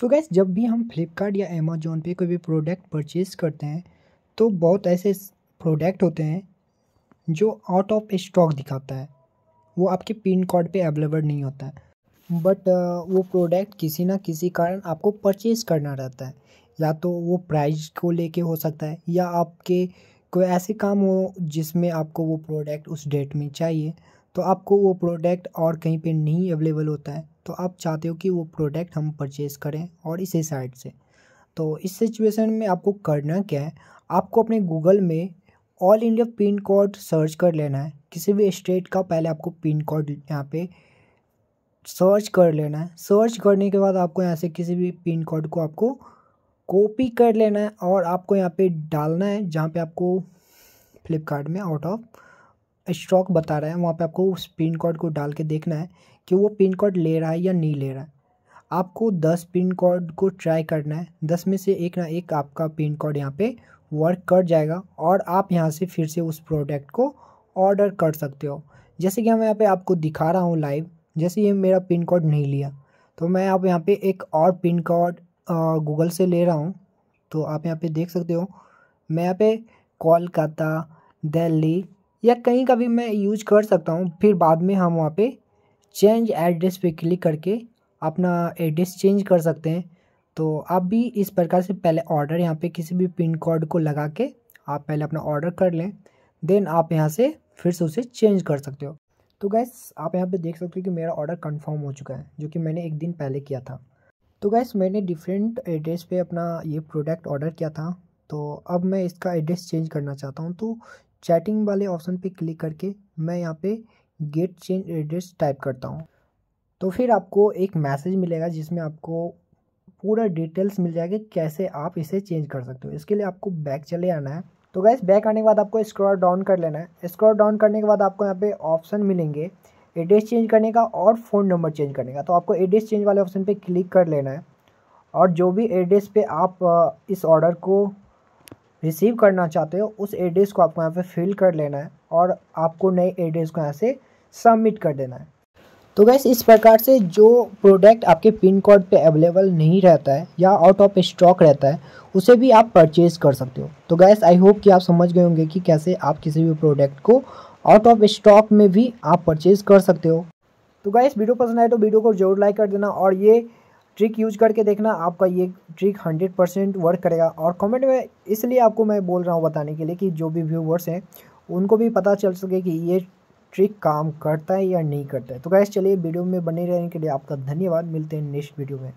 सो so gas जब भी हम फ्लिपकार्ट या अमेजोन पे कोई भी प्रोडक्ट परचेज़ करते हैं तो बहुत ऐसे प्रोडक्ट होते हैं जो आउट ऑफ स्टॉक दिखाता है वो आपके पिन कोड पे अवेलेबल नहीं होता है बट वो प्रोडक्ट किसी ना किसी कारण आपको परचेज़ करना रहता है या तो वो प्राइस को लेके हो सकता है या आपके कोई ऐसे काम हो जिसमें आपको वो प्रोडक्ट उस डेट में चाहिए तो आपको वो प्रोडक्ट और कहीं पे नहीं अवेलेबल होता है तो आप चाहते हो कि वो प्रोडक्ट हम परचेज़ करें और इसी साइड से तो इस सिचुएशन में आपको करना क्या है आपको अपने गूगल में all India pin code search कर लेना है किसी भी स्टेट का पहले आपको पिन कोड यहाँ पे सर्च कर लेना है सर्च करने के बाद आपको यहाँ से किसी भी पिन कोड को आपको कॉपी कर लेना है और आपको यहाँ पे डालना है जहाँ पे आपको फ्लिपकार्ट में आउट ऑफ स्ट्रॉक बता रहा है वहाँ पे आपको उस पिन कोड को डाल के देखना है कि वो पिन कोड ले रहा है या नहीं ले रहा है आपको दस पिन कोड को ट्राई करना है दस में से एक ना एक आपका पिन कोड यहाँ पे वर्क कर जाएगा और आप यहाँ से फिर से उस प्रोडक्ट को ऑर्डर कर सकते हो जैसे कि मैं यहाँ पे आपको दिखा रहा हूँ लाइव जैसे ये मेरा पिन कोड नहीं लिया तो मैं आप यहाँ पे एक और पिन कोड गूगल से ले रहा हूँ तो आप यहाँ पे देख सकते हो मैं यहाँ पे कोलकाता दिल्ली या कहीं का भी मैं यूज कर सकता हूँ फिर बाद में हम वहाँ पे चेंज एड्रेस पे क्लिक करके अपना एड्रेस चेंज कर सकते हैं तो आप भी इस प्रकार से पहले ऑर्डर यहाँ पे किसी भी पिन कोड को लगा के आप पहले अपना ऑर्डर कर लें देन आप यहाँ से फिर से उसे चेंज कर सकते हो तो गैस आप यहाँ पे देख सकते हो कि मेरा ऑर्डर कंफर्म हो चुका है जो कि मैंने एक दिन पहले किया था तो गैस मैंने डिफरेंट एड्रेस पे अपना ये प्रोडक्ट ऑर्डर किया था तो अब मैं इसका एड्रेस चेंज करना चाहता हूँ तो चैटिंग वाले ऑप्शन पे क्लिक करके मैं यहाँ पे गेट चेंज एड्रेस टाइप करता हूँ तो फिर आपको एक मैसेज मिलेगा जिसमें आपको पूरा डिटेल्स मिल जाएगा कैसे आप इसे चेंज कर सकते हो इसके लिए आपको बैक चले आना है तो गैस बैक आने के बाद आपको स्क्रॉल डाउन कर लेना है स्क्रॉल डाउन करने के बाद आपको यहाँ पे ऑप्शन मिलेंगे एड्रेस चेंज करने का और फ़ोन नंबर चेंज करने का तो आपको एड्रेस चेंज वाले ऑप्शन पे क्लिक कर लेना है और जो भी एड्रेस पे आप इस ऑर्डर को रिसीव करना चाहते हो उस एड्रेस को आपको यहाँ पे फिल कर लेना है और आपको नए एड्रेस को यहाँ से सबमिट कर देना है तो गैस इस प्रकार से जो प्रोडक्ट आपके पिन कोड पे अवेलेबल नहीं रहता है या आउट ऑफ स्टॉक रहता है उसे भी आप परचेज कर सकते हो तो गैस आई होप कि आप समझ गए होंगे कि कैसे आप किसी भी प्रोडक्ट को आउट ऑफ स्टॉक में भी आप परचेज कर सकते हो तो गैस वीडियो पसंद आए तो वीडियो को जरूर लाइक कर देना और ये ट्रिक यूज करके देखना आपका ये ट्रिक हंड्रेड परसेंट वर्क करेगा और कमेंट में इसलिए आपको मैं बोल रहा हूँ बताने के लिए कि जो भी व्यूवर्स हैं उनको भी पता चल सके कि ये ट्रिक काम करता है या नहीं करता है तो गैस चलिए वीडियो में बने रहने के लिए आपका धन्यवाद मिलते हैं नेक्स्ट वीडियो में